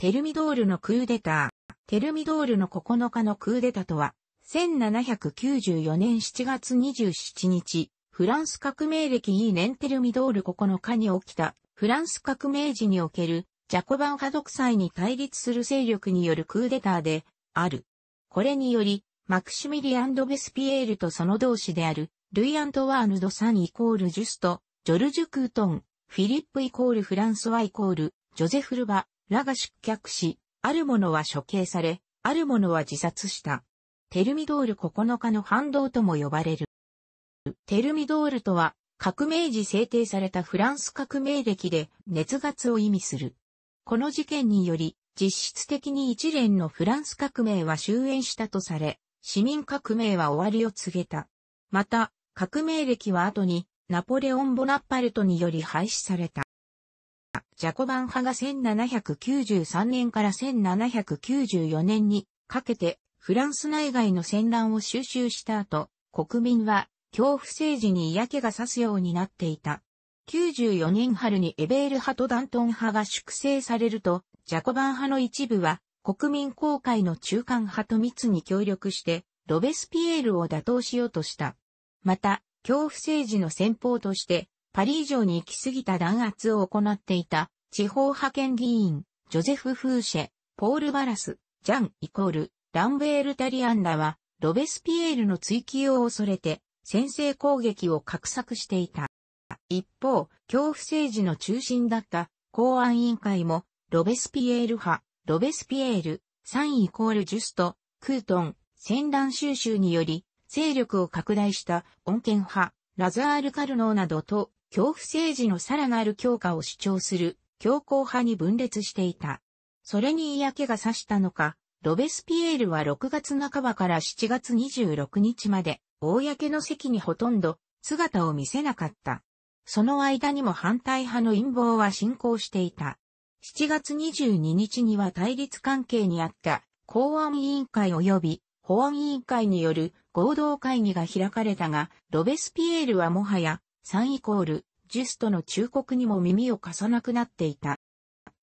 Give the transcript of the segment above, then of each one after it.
テルミドールのクーデター。テルミドールの9日のクーデターとは、1794年7月27日、フランス革命歴2年テルミドール9日に起きた、フランス革命時における、ジャコバン派独裁に対立する勢力によるクーデターで、ある。これにより、マクシミリアン・ド・ベスピエールとその同志である、ルイ・アントワーヌ・ド・サンイコール・ジュスト、ジョルジュ・クートン、フィリップイコール・フランソワイコール、ジョゼフ・ルバ、らが失脚し、ある者は処刑され、ある者は自殺した。テルミドール9日の反動とも呼ばれる。テルミドールとは、革命時制定されたフランス革命歴で熱月を意味する。この事件により、実質的に一連のフランス革命は終焉したとされ、市民革命は終わりを告げた。また、革命歴は後に、ナポレオン・ボナッパルトにより廃止された。ジャコバン派が1793年から1794年にかけてフランス内外の戦乱を収集した後、国民は恐怖政治に嫌気がさすようになっていた。94年春にエベール派とダントン派が粛清されると、ジャコバン派の一部は国民公会の中間派と密に協力して、ロベスピエールを打倒しようとした。また、恐怖政治の戦法として、パリ以上に行き過ぎた弾圧を行っていた、地方派遣議員、ジョゼフ・フーシェ、ポール・バラス、ジャン・イコール、ランベール・タリアンらは、ロベスピエールの追及を恐れて、先制攻撃を画策していた。一方、恐怖政治の中心だった公安委員会も、ロベスピエール派、ロベスピエール、サンイコールジュスト、クートン、戦乱収集により、勢力を拡大した、穏健派、ラザール・カルノーなどと恐怖政治のさらなる強化を主張する強硬派に分裂していた。それに嫌気がさしたのか、ロベスピエールは6月半ばから7月26日まで、公の席にほとんど姿を見せなかった。その間にも反対派の陰謀は進行していた。7月22日には対立関係にあった公安委員会及び保安委員会による合同会議が開かれたが、ロベスピエールはもはや3イコール、ジュストの忠告にも耳を貸さなくなっていた。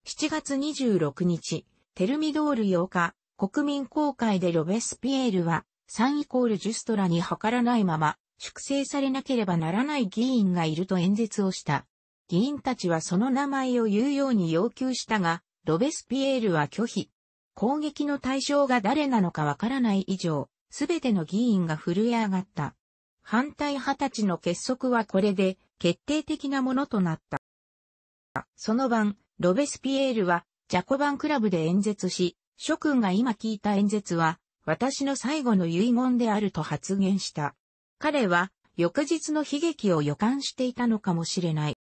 7月26日、テルミドール8日、国民公開でロベスピエールは、3イコールジュストらに計らないまま、粛清されなければならない議員がいると演説をした。議員たちはその名前を言うように要求したが、ロベスピエールは拒否。攻撃の対象が誰なのかわからない以上、すべての議員が震え上がった。反対派たちの結束はこれで決定的なものとなった。その晩、ロベスピエールはジャコバンクラブで演説し、諸君が今聞いた演説は私の最後の遺言であると発言した。彼は翌日の悲劇を予感していたのかもしれない。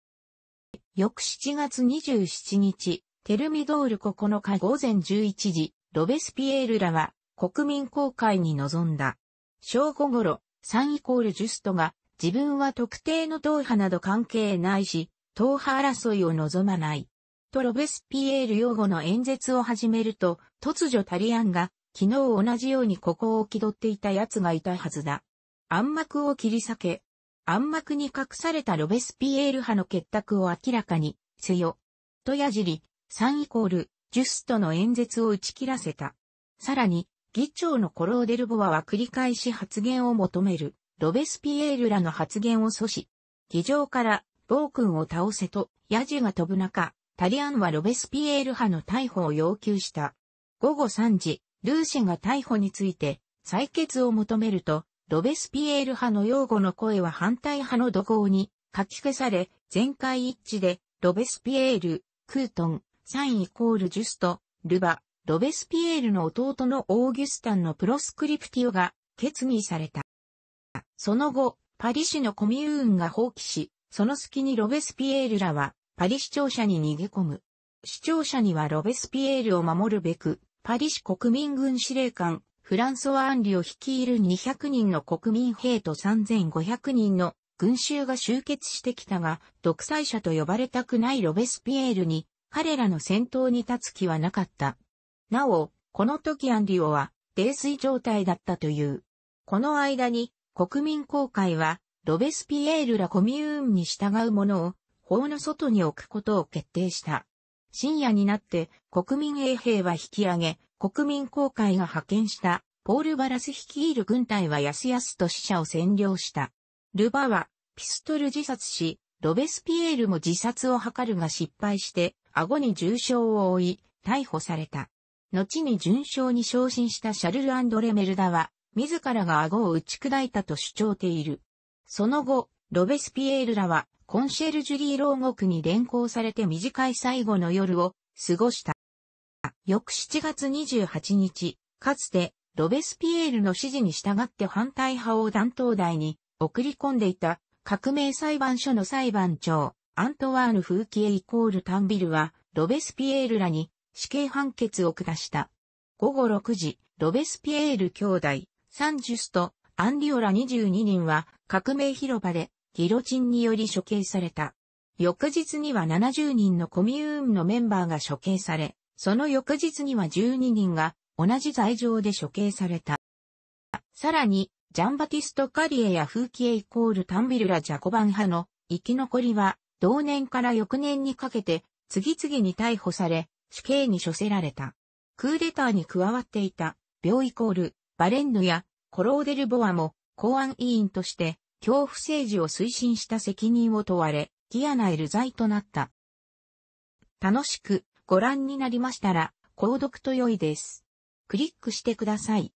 翌7月27日、テルミドール9日午前11時、ロベスピエールらは国民公開に臨んだ。正午頃、3イコールジュストが、自分は特定の党派など関係ないし、党派争いを望まない。とロベスピエール用語の演説を始めると、突如タリアンが、昨日同じようにここを気取っていた奴がいたはずだ。暗幕を切り裂け。暗幕に隠されたロベスピエール派の結託を明らかにせよ。と矢尻、3イコール、ジュストの演説を打ち切らせた。さらに、議長のコローデルボワは繰り返し発言を求める、ロベスピエールらの発言を阻止。議場から、暴君を倒せと、ヤジが飛ぶ中、タリアンはロベスピエール派の逮捕を要求した。午後3時、ルーシェが逮捕について、採決を求めると、ロベスピエール派の擁護の声は反対派の怒号に書き消され、全会一致で、ロベスピエール、クートン、サンイコールジュスト、ルバ、ロベスピエールの弟のオーギュスタンのプロスクリプティオが決議された。その後、パリ市のコミューンが放棄し、その隙にロベスピエールらはパリ市庁舎に逃げ込む。市庁舎にはロベスピエールを守るべく、パリ市国民軍司令官、フランソワ・アンリを率いる200人の国民兵と3500人の群衆が集結してきたが、独裁者と呼ばれたくないロベスピエールに、彼らの先頭に立つ気はなかった。なお、この時アンリオは泥酔状態だったという。この間に国民公会はロベスピエールらコミューンに従う者を法の外に置くことを決定した。深夜になって国民衛兵は引き上げ、国民公会が派遣したポール・バラス率いる軍隊はやすやすと死者を占領した。ルバはピストル自殺し、ロベスピエールも自殺を図るが失敗して、顎に重傷を負い、逮捕された。後に順将に昇進したシャルル・アンドレ・メルダは、自らが顎を打ち砕いたと主張ている。その後、ロベスピエールらは、コンシェルジュリー牢獄に連行されて短い最後の夜を過ごした。翌7月28日、かつて、ロベスピエールの指示に従って反対派を弾頭台に送り込んでいた革命裁判所の裁判長、アントワーヌ・フーキエイコール・タンビルは、ロベスピエールらに死刑判決を下した。午後6時、ロベスピエール兄弟、サンジュスト、アンリオラ22人は革命広場でギロチンにより処刑された。翌日には70人のコミューンのメンバーが処刑され、その翌日には12人が同じ罪状で処刑された。さらに、ジャンバティスト・カリエやフーキエイコール・タンビルラ・ジャコバン派の生き残りは、同年から翌年にかけて、次々に逮捕され、死刑に処せられた。クーデターに加わっていた、病イコール、バレンヌや、コローデルボアも、公安委員として、恐怖政治を推進した責任を問われ、ギアナエル罪となった。楽しくご覧になりましたら、購読と良いです。クリックしてください。